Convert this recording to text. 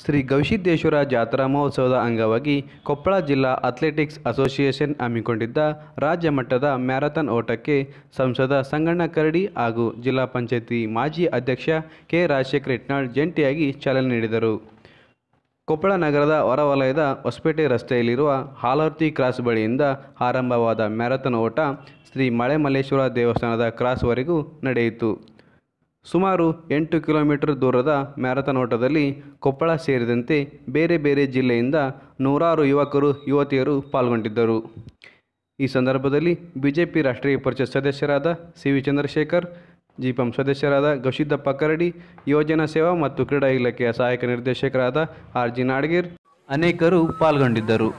ಶ್ರೀ ಗವಿಸಿದ್ದೇಶ್ವರ ಜಾತ್ರಾ ಮಹೋತ್ಸವದ ಅಂಗವಾಗಿ ಕೊಪ್ಪಳ ಜಿಲ್ಲಾ ಅಥ್ಲೆಟಿಕ್ಸ್ ಅಸೋಸಿಯೇಷನ್ ಹಮ್ಮಿಕೊಂಡಿದ್ದ ರಾಜ್ಯ ಮಟ್ಟದ ಮ್ಯಾರಥಾನ್ ಓಟಕ್ಕೆ ಸಂಸದ ಸಂಗಣ್ಣ ಕರಡಿ ಹಾಗೂ ಜಿಲ್ಲಾ ಪಂಚಾಯತಿ ಮಾಜಿ ಅಧ್ಯಕ್ಷ ಕೆ ರಾಜಶೇಖರ್ ಇಟ್ನಾಳ್ ಜಂಟಿಯಾಗಿ ಚಾಲನೆ ನೀಡಿದರು ಕೊಪ್ಪಳ ನಗರದ ಹೊರವಲಯದ ಹೊಸಪೇಟೆ ರಸ್ತೆಯಲ್ಲಿರುವ ಹಾಲರ್ತಿ ಕ್ರಾಸ್ ಬಳಿಯಿಂದ ಆರಂಭವಾದ ಮ್ಯಾರಥಾನ್ ಓಟ ಶ್ರೀ ಮಳೆಮಲ್ಲೇಶ್ವರ ದೇವಸ್ಥಾನದ ಕ್ರಾಸ್ವರೆಗೂ ನಡೆಯಿತು ಸುಮಾರು ಎಂಟು ಕಿಲೋಮೀಟರ್ ದೂರದ ಮ್ಯಾರಥಾನ್ ಓಟದಲ್ಲಿ ಕೊಪ್ಪಳ ಸೇರಿದಂತೆ ಬೇರೆ ಬೇರೆ ಜಿಲ್ಲೆಯಿಂದ ನೂರಾರು ಯುವಕರು ಯುವತಿಯರು ಪಾಲ್ಗೊಂಡಿದ್ದರು ಈ ಸಂದರ್ಭದಲ್ಲಿ ಬಿಜೆಪಿ ರಾಷ್ಟ್ರೀಯ ಪರಿಷತ್ ಸದಸ್ಯರಾದ ಸಿ ವಿ ಚಂದ್ರಶೇಖರ್ ಜಿಪಂ ಸದಸ್ಯರಾದ ಗೌಶಿದ್ದಪ್ಪ ಕರಡಿ ಯೋಜನಾ ಸೇವಾ ಮತ್ತು ಕ್ರೀಡಾ ಇಲಾಖೆಯ ಸಹಾಯಕ ನಿರ್ದೇಶಕರಾದ ಆರ್ ಜಿ ನಾಡ್ಗೀರ್ ಅನೇಕರು ಪಾಲ್ಗೊಂಡಿದ್ದರು